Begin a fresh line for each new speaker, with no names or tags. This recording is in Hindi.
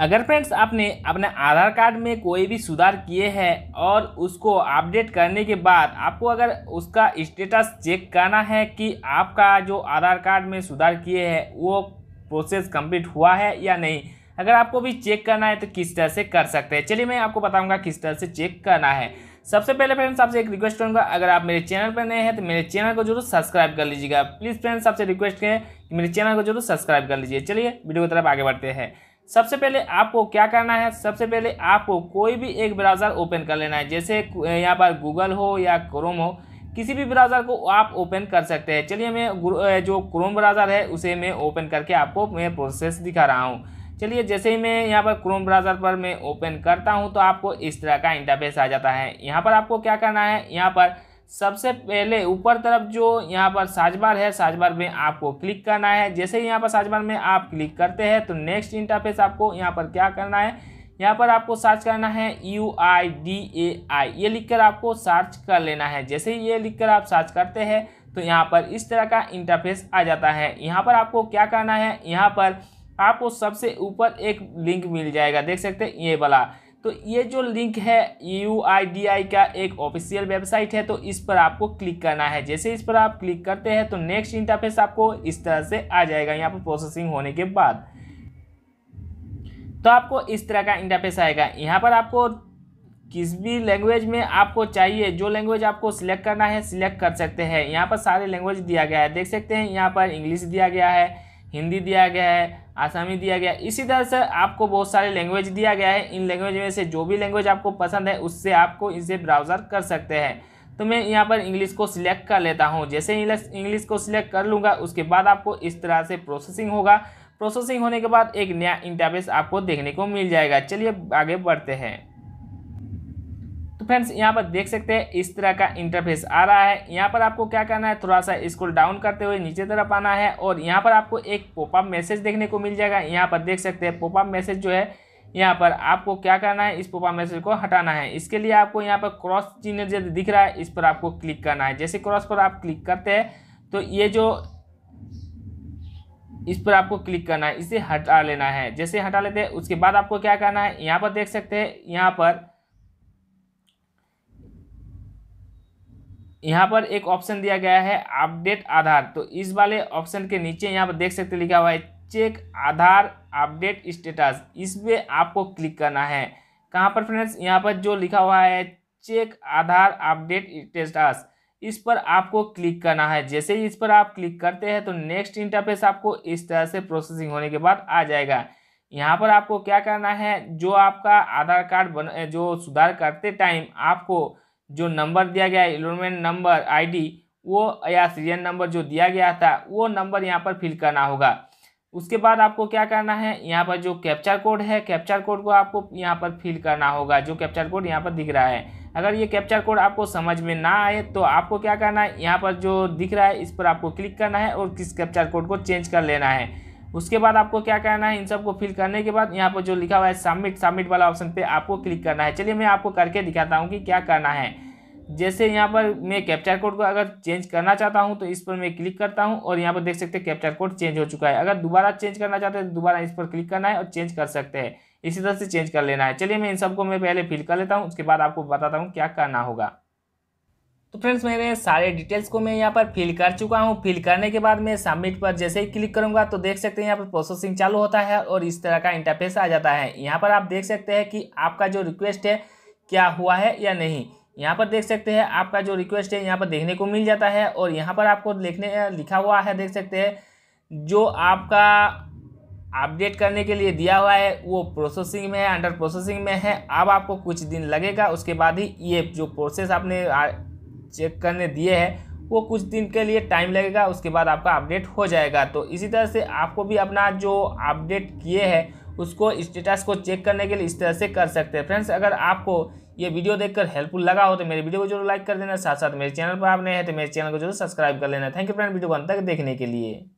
अगर फ्रेंड्स आपने अपने आधार कार्ड में कोई भी सुधार किए हैं और उसको अपडेट करने के बाद आपको अगर उसका स्टेटस चेक करना है कि आपका जो आधार कार्ड में सुधार किए हैं वो प्रोसेस कंप्लीट हुआ है या नहीं अगर आपको भी चेक करना है तो किस तरह से कर सकते हैं चलिए मैं आपको बताऊंगा किस तरह से चेक करना है सबसे पहले फ्रेंड्स आपसे एक रिक्वेस्ट करूंगा अगर आप मेरे चैनल पर नए हैं तो मेरे चैनल को जरूर सब्सक्राइब कर लीजिएगा प्लीज़ फ्रेंड्स आपसे रिक्वेस्ट करें कि मेरे चैनल को जरूर सब्सक्राइब कर लीजिए चलिए वीडियो की तरफ आगे बढ़ते हैं सबसे पहले आपको क्या करना है सबसे पहले आपको कोई भी एक ब्राउज़र ओपन कर लेना है जैसे यहाँ पर गूगल हो या क्रोम हो किसी भी ब्राउज़र को आप ओपन कर सकते हैं चलिए मैं जो क्रोम ब्राउज़र है उसे मैं ओपन करके आपको मैं प्रोसेस दिखा रहा हूँ चलिए जैसे ही मैं यहाँ पर क्रोम ब्राउज़र पर मैं ओपन करता हूँ तो आपको इस तरह का इंटरफेस आ जाता है यहाँ पर आपको क्या करना है यहाँ पर सबसे पहले ऊपर तरफ जो यहाँ पर साजबार है साजबार में आपको क्लिक करना है जैसे ही यहाँ पर साजबार में आप क्लिक करते हैं तो नेक्स्ट इंटरफेस आपको यहाँ पर क्या करना है यहाँ पर आपको सर्च करना है यू आई डी ए आई ये लिखकर आपको सर्च कर लेना है जैसे ही ये लिखकर आप सर्च करते हैं तो यहाँ पर इस तरह का इंटरफेस आ जाता है यहाँ पर आपको क्या करना है यहाँ पर आपको सबसे ऊपर एक लिंक मिल जाएगा देख सकते हैं ये वाला तो ये जो लिंक है यू का एक ऑफिशियल वेबसाइट है तो इस पर आपको क्लिक करना है जैसे इस पर आप क्लिक करते हैं तो नेक्स्ट इंटरफेस आपको इस तरह से आ जाएगा यहाँ पर प्रोसेसिंग होने के बाद तो आपको इस तरह का इंटरफेस आएगा यहाँ पर आपको किस भी लैंग्वेज में आपको चाहिए जो लैंग्वेज आपको सिलेक्ट करना है सिलेक्ट कर सकते हैं यहाँ पर सारे लैंग्वेज दिया गया है देख सकते हैं यहाँ पर इंग्लिश दिया गया है हिंदी दिया गया है आसामी दिया गया इसी तरह से आपको बहुत सारे लैंग्वेज दिया गया है इन लैंग्वेज में से जो भी लैंग्वेज आपको पसंद है उससे आपको इसे ब्राउज़र कर सकते हैं तो मैं यहाँ पर इंग्लिश को सिलेक्ट कर लेता हूँ जैसे इंग्लिश को सिलेक्ट कर लूँगा उसके बाद आपको इस तरह से प्रोसेसिंग होगा प्रोसेसिंग होने के बाद एक नया इंटरफेस आपको देखने को मिल जाएगा चलिए आगे बढ़ते हैं फ्रेंड्स यहाँ पर देख सकते हैं इस तरह का इंटरफेस आ रहा है यहाँ पर आपको क्या करना है थोड़ा सा स्कूल डाउन करते हुए नीचे तरफ आना है और यहाँ पर आपको एक पोपअप मैसेज देखने को मिल जाएगा यहाँ पर देख सकते हैं पोपअप मैसेज जो है यहाँ पर आपको क्या करना है इस पोपा मैसेज को हटाना है इसके लिए आपको यहाँ पर क्रॉस चिन्ह यदि दिख रहा है इस पर आपको क्लिक करना है जैसे क्रॉस पर आप क्लिक करते हैं तो ये जो इस पर आपको क्लिक करना है इसे हटा लेना है जैसे हटा लेते हैं उसके बाद आपको क्या करना है यहाँ पर देख सकते हैं यहाँ पर यहाँ पर एक ऑप्शन दिया गया है अपडेट आधार तो इस वाले ऑप्शन के नीचे यहाँ पर देख सकते लिखा हुआ है चेक आधार अपडेट स्टेटस इस पर आपको क्लिक करना है कहाँ पर फ्रेंड्स यहाँ पर जो लिखा हुआ है चेक आधार अपडेट स्टेटस इस पर आपको क्लिक करना है जैसे ही इस पर आप क्लिक करते हैं तो नेक्स्ट इंटरफेस आपको इस तरह से प्रोसेसिंग होने के बाद आ जाएगा यहाँ पर आपको क्या करना है जो आपका आधार कार्ड बन जो सुधार करते टाइम आपको जो नंबर दिया गया है इनरोलमेंट नंबर आईडी वो या सीरियल नंबर जो दिया गया था वो नंबर यहाँ पर फिल करना होगा उसके बाद आपको क्या करना है यहाँ पर जो कैप्चर कोड है कैप्चर कोड को आपको यहाँ पर फिल करना होगा जो कैप्चर कोड यहाँ पर दिख रहा है अगर ये कैप्चर कोड आपको समझ में ना आए तो आपको क्या करना है यहाँ पर जो दिख रहा है इस पर आपको क्लिक करना है और किस कैप्चर कोड को चेंज कर लेना है उसके बाद आपको क्या करना है इन सबको फिल करने के बाद यहाँ पर जो लिखा हुआ है सबमिट सबमिट वाला ऑप्शन पे आपको क्लिक करना है चलिए मैं आपको करके दिखाता हूँ कि क्या करना है जैसे यहाँ पर मैं कैप्चर कोड को अगर चेंज करना चाहता हूँ तो इस पर मैं क्लिक करता हूँ और यहाँ पर देख सकते हैं कैप्चर कोड चेंज हो चुका है अगर दोबारा चेंज करना चाहते हैं तो दोबारा इस पर क्लिक करना है और चेंज कर सकते हैं इसी तरह से चेंज कर लेना है चलिए मैं इन सबको मैं पहले फिल कर लेता हूँ उसके बाद आपको बताता हूँ क्या करना होगा तो फ्रेंड्स मेरे सारे डिटेल्स को मैं यहाँ पर फिल कर चुका हूँ फिल करने के बाद मैं सबमिट पर जैसे ही क्लिक करूँगा तो देख सकते हैं यहाँ पर प्रोसेसिंग चालू होता है और इस तरह का इंटरफेस आ जाता है यहाँ पर आप देख सकते हैं कि आपका जो रिक्वेस्ट है क्या हुआ है या नहीं यहाँ पर देख सकते हैं आपका जो रिक्वेस्ट है यहाँ पर देखने को मिल जाता है और यहाँ पर आपको लिखने लिखा हुआ है देख सकते हैं जो आपका अपडेट करने के लिए दिया हुआ है वो प्रोसेसिंग में है अंडर प्रोसेसिंग में है अब आपको कुछ दिन लगेगा उसके बाद ही ये जो प्रोसेस आपने चेक करने दिए हैं वो कुछ दिन के लिए टाइम लगेगा उसके बाद आपका अपडेट हो जाएगा तो इसी तरह से आपको भी अपना जो अपडेट किए हैं उसको स्टेटस को चेक करने के लिए इस तरह से कर सकते हैं फ्रेंड्स अगर आपको ये वीडियो देखकर हेल्पफुल लगा हो तो मेरे वीडियो को जरूर लाइक कर देना साथ साथ मेरे चैनल पर आप नए हैं तो मेरे चैनल को जरूर सब्सक्राइब कर लेना थैंक यू फ्रेंड वीडियो को अंत तक देखने के लिए